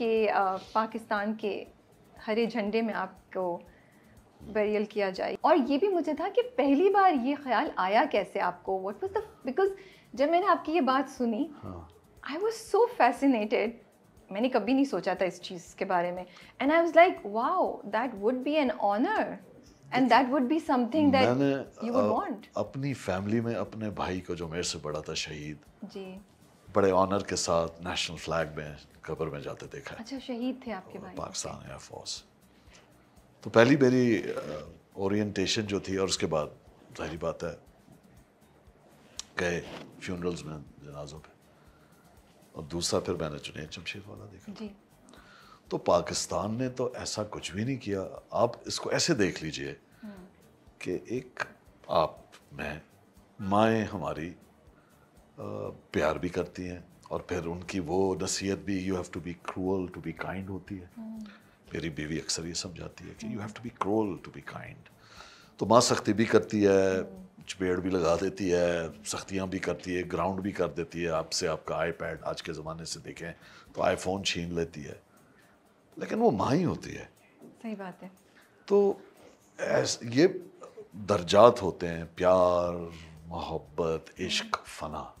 कि पाकिस्तान के हरे झंडे में आपको बरियल किया जाए और ये भी मुझे था कि पहली बार ये ख्याल आया कैसे आपको वट वॉज द बिकॉज जब मैंने आपकी ये बात सुनी आई वॉज सो फैसिनेटेड मैंने कभी नहीं सोचा था इस चीज़ के बारे में and I was like wow that would be an honour and that would be something that you would want अपनी फैमिली में अपने भाई को जो मेरे से बड़ा था शहीद जी बड़े ऑनर के साथ नेशनल फ्लैग में कबर में जाते देखा अच्छा शहीद थे आपके भाई पाकिस्तान एयरफोर्स तो पहली मेरी ओरिएंटेशन जो थी और उसके बाद जहरी बात है गए फ्यूनरल्स में जनाजों पे और दूसरा फिर मैंने चुने जमशेद वाला देखा जी। तो पाकिस्तान ने तो ऐसा कुछ भी नहीं किया आप इसको ऐसे देख लीजिए हम्म। कि एक आप मैं माएँ हमारी प्यार भी करती हैं और फिर उनकी वो नसीहत भी you have to be cruel to be kind होती है मेरी बीवी अक्सर ये समझाती है कि you have to be cruel to be kind तो माँ सख्ती भी करती है चपेड़ भी लगा देती है सख्तियाँ भी करती है ग्राउंड भी कर देती है आपसे आपका आईपैड आज के ज़माने से देखें तो आईफोन छीन लेती है लेकिन वो माँ ही होती है सही बात है तो ये दर्जात होते हैं प्यार मोहब्बत इश्क फना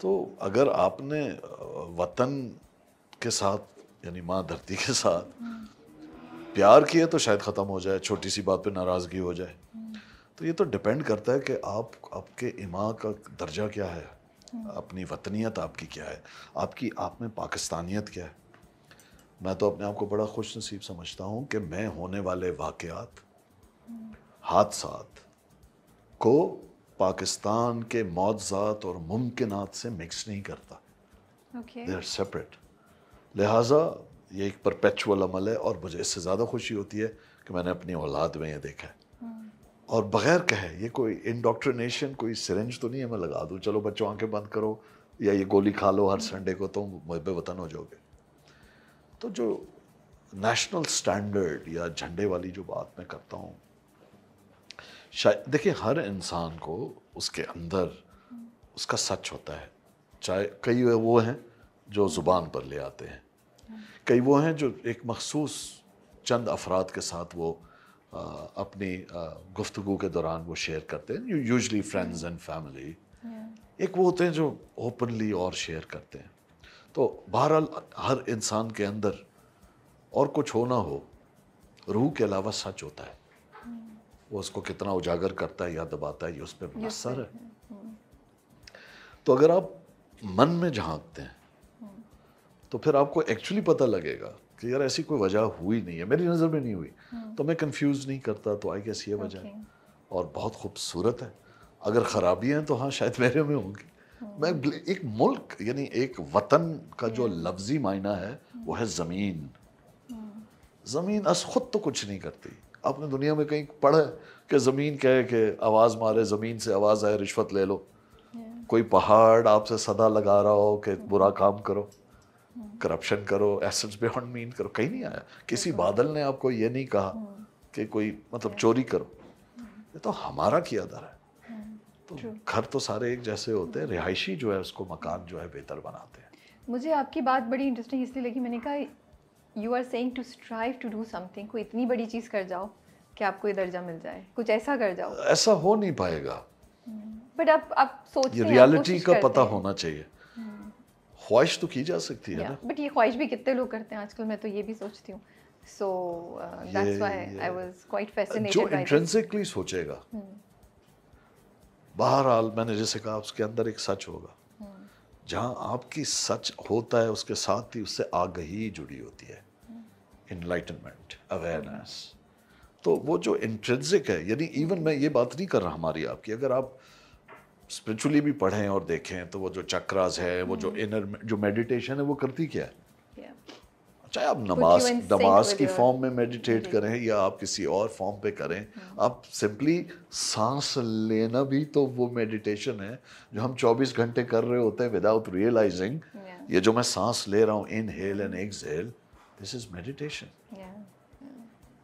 तो अगर आपने वतन के साथ यानी माँ धरती के साथ प्यार किया तो शायद ख़त्म हो जाए छोटी सी बात पे नाराज़गी हो जाए तो ये तो डिपेंड करता है कि आप आपके इमा का दर्जा क्या है अपनी वतनीयत आपकी क्या है आपकी आप में पाकिस्तानियत क्या है मैं तो अपने आप को बड़ा खुश नसीब समझता हूँ कि मैं होने वाले वाक़ात हादसा को पाकिस्तान के मुआवजात और मुमकिनात से मिक्स नहीं करता दे आर सेपरेट लिहाजा ये एक परपेचुअल अमल है और मुझे इससे ज़्यादा खुशी होती है कि मैंने अपनी औलाद में ये देखा है hmm. और बगैर कहे ये कोई इंडोक्ट्रिनेशन कोई सरेंज तो नहीं है मैं लगा दूँ चलो बच्चों आंखें बंद करो या ये गोली खा लो हर संडे hmm. को तो मुहब वतन हो जाओगे तो जो नेशनल स्टैंडर्ड या झंडे वाली जो बात मैं करता हूँ शायद देखिए हर इंसान को उसके अंदर उसका सच होता है चाहे कई वो हैं जो ज़ुबान पर ले आते हैं कई वो हैं जो एक मखसूस चंद अफराद के साथ वो आ, अपनी गुफ्तु के दौरान वो शेयर करते हैं यूजली फ्रेंड्स एंड फैमिली एक वो होते हैं जो ओपनली और शेयर करते हैं तो बहरहाल हर इंसान के अंदर और कुछ हो ना हो रूह के अलावा सच होता है वो उसको कितना उजागर करता है या दबाता है ये उस पर मुसर है हम्म। तो अगर आप मन में झांकते हैं हम्म। तो फिर आपको एक्चुअली पता लगेगा कि यार ऐसी कोई वजह हुई नहीं है मेरी नज़र में नहीं हुई हम्म। तो मैं कंफ्यूज नहीं करता तो आई कैसी ये वजह है और बहुत खूबसूरत है अगर ख़राबियाँ हैं तो हाँ शायद मेरे में होंगी मैं एक मुल्क यानी एक वतन का जो लफ्जी मायना है वो है ज़मीन ज़मीन अस खुद तो कुछ नहीं करती अपने दुनिया में कहीं पढ़े कि ज़मीन कहे कि आवाज़ मारे ज़मीन से आवाज़ आए रिश्वत ले लो कोई पहाड़ आपसे सदा लगा रहा हो कि बुरा काम करो करप्शन करो एसेट्स बियॉन्ड मीन करो कहीं नहीं आया किसी बादल ने आपको ये नहीं कहा कि कोई मतलब चोरी करो ये तो हमारा किया दर है तो घर तो सारे एक जैसे होते हैं रिहायशी जो है उसको मकान जो है बेहतर बनाते हैं मुझे आपकी बात बड़ी इंटरेस्टिंग इसलिए लगी मैंने कहा you are saying to strive to do something कोई इतनी बड़ी चीज़ कर जाओ कि आपको ये दर्जा मिल जाए कुछ ऐसा कर जाओ ऐसा हो नहीं पाएगा बट आप आप सोचते रियलिटी का पता होना चाहिए हम्म। ख्वाहिश तो की जा सकती है बट ये ख्वाहिश भी कितने लोग करते हैं आजकल मैं तो ये भी सोचती हूँ so that's why I was quite fascinated जो इंट्रिंसिकली सोचेगा हम्म। बहरहाल मैंने जैसे कहा उसके अंदर एक सच होगा जहाँ आपकी सच होता है उसके साथ ही उससे आगही जुड़ी होती है इनलाइटनमेंट अवेयरनेस तो वो जो इंट्रेंसिक है यानी इवन मैं ये बात नहीं कर रहा हमारी आपकी अगर आप स्पिरिचुअली भी पढ़ें और देखें तो वो जो चक्रास है वो जो इनर हम्म। जो मेडिटेशन है वो करती क्या है चाहे आप नमाज नमाज की फॉर्म में मेडिटेट mm-hmm. करें या आप किसी और फॉर्म पे करें mm-hmm. आप सिंपली सांस लेना भी तो वो मेडिटेशन है जो हम 24 घंटे कर रहे होते हैं विदाउट रियलाइजिंग ये जो मैं सांस ले रहा हूँ hale and exhale this is meditation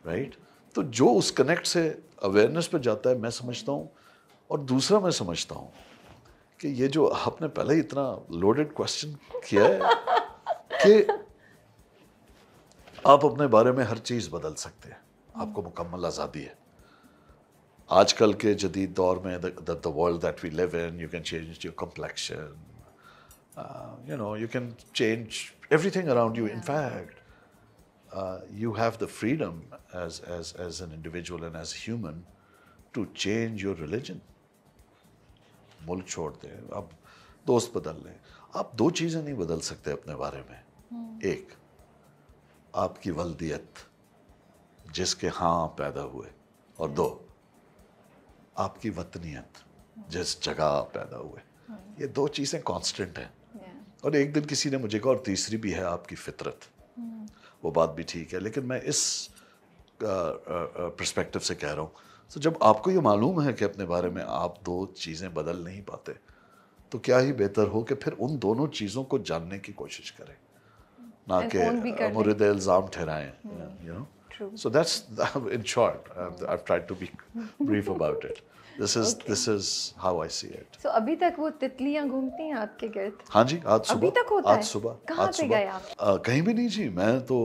right तो जो उस कनेक्ट से अवेयरनेस पे जाता है मैं समझता हूँ और दूसरा मैं समझता हूँ कि ये जो आपने पहले ही इतना लोडेड क्वेश्चन किया है कि आप अपने बारे में हर चीज़ बदल सकते हैं आपको मुकम्मल आज़ादी है आजकल के जदीद दौर में the world that we live in you can change your complexion you know you can change everything around you in fact you have the freedom as as as an individual and as human to change your religion मुल्क छोड़ दें अब दोस्त बदल लें आप दो चीज़ें नहीं बदल सकते अपने बारे में hmm. एक आपकी वल्दियत जिसके हाँ पैदा हुए और दो आपकी वतनीत जिस जगह पैदा हुए ये दो चीज़ें कांस्टेंट हैं और एक दिन किसी ने मुझे कहा और तीसरी भी है आपकी फितरत hmm. वो बात भी ठीक है लेकिन मैं इस प्रस्पेक्टिव से कह रहा हूँ तो जब आपको ये मालूम है कि अपने बारे में आप दो चीज़ें बदल नहीं पाते तो क्या ही बेहतर हो कि फिर उन दोनों चीज़ों को जानने की कोशिश करें ना कि मुरीद इल्ज़ाम ठहराएं so that's in short I have tried to be brief about it this is this is how I see it so अभी तक वो तितलियां घूमती हैं आपके गर्द हाँ जी आज सुबह अभी तक होता आज सुबह कहाँ पे गए आप आ, कहीं भी नहीं जी मैं तो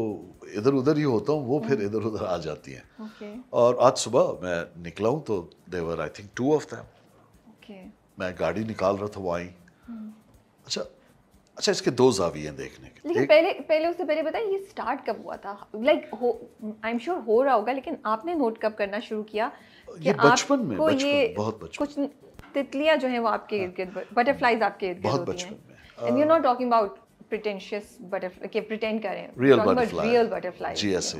इधर उधर ही होता हूँ वो फिर हम्म। इधर उधर आ जाती हैं okay. और आज सुबह मैं निकला हूँ तो there I think two of them मैं गाड़ी निकाल रहा था वो आई हम्म। अच्छा अच्छा इसके दो जाविये देखने के लेकिन पहले पहले उससे पहले बताएं ये स्टार्ट कब हुआ था लाइक आई एम श्योर हो रहा होगा लेकिन आपने नोट कब करना शुरू किया कि ये बचपन में बचपन, ये बहुत बचपन कुछ तितलियां जो हैं वो आपके इर्द गिर्द बटरफ्लाइज हाँ। आपके इर्द गिर्द बहुत बचपन में and you not talking about pretentious butterfly के प्रिटेंड करें रियल बटरफ्लाई रियल बटरफ्लाई जी ऐसे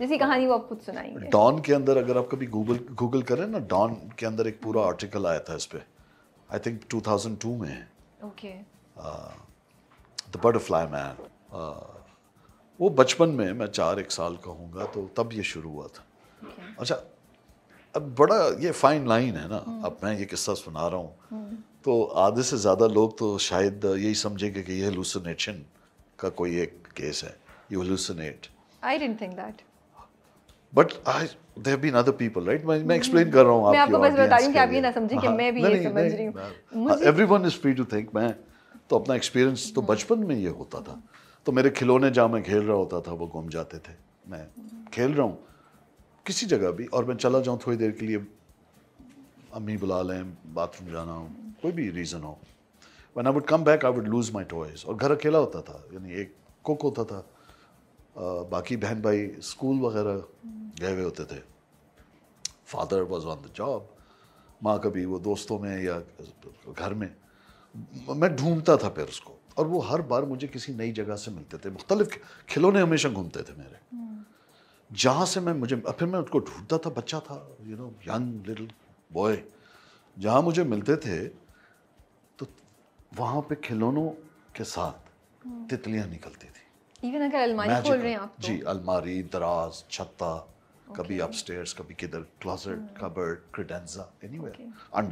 जैसी कहानी वो आप खुद सुनाएंगे डॉन के अंदर अगर आप कभी गूगल गूगल करें ना डॉन के अंदर एक पूरा आर्टिकल आया था इस पे आई थिंक 2002 में ओके द बटरफ्लाई मैन वो बचपन में मैं चार एक साल का हूँगा तो तब ये शुरू हुआ था okay. अच्छा अब बड़ा ये फाइन लाइन है ना hmm. अब मैं ये किस्सा सुना रहा हूँ hmm. तो आधे से ज़्यादा लोग तो शायद यही समझेंगे कि ये हेलुसिनेशन का कोई एक केस है you hallucinate I don't think that but I there been other people right मैं मैं एक्सप्लेन hmm. कर रहा हूँ आपको बस बता रही हूँ कि आप ये ना समझें कि हाँ, मैं भी ये समझ रही हूँ everyone is free to think मैं तो अपना एक्सपीरियंस तो बचपन में ये होता था तो मेरे खिलौने जहाँ मैं खेल रहा होता था वो घूम जाते थे मैं खेल रहा हूँ किसी जगह भी और मैं चला जाऊँ थोड़ी देर के लिए अम्मी बुला लें बाथरूम जाना हो कोई भी रीज़न हो when I would come back I would lose my toys और घर अकेला होता था यानी एक कुक होता था आ, बाकी बहन भाई स्कूल वगैरह गए हुए होते थे father was on the job माँ कभी वो दोस्तों में या घर में मैं ढूंढता था फिर उसको और वो हर बार मुझे किसी नई जगह से मिलते थे मुख्तलिफ खिलौने हमेशा घूमते थे मेरे जहाँ से मैं मुझे फिर मैं उसको ढूंढता था बच्चा था you know young little boy जहाँ मुझे मिलते थे तो वहाँ पे खिलौनों के साथ तितलियाँ निकलती थी इवन अगर अलमारी खोल रहे हैं आप तो? जी अलमारी दराज छत्ता okay. कभी अपस्टेयर्स कभी किधर closet cupboard credenza any under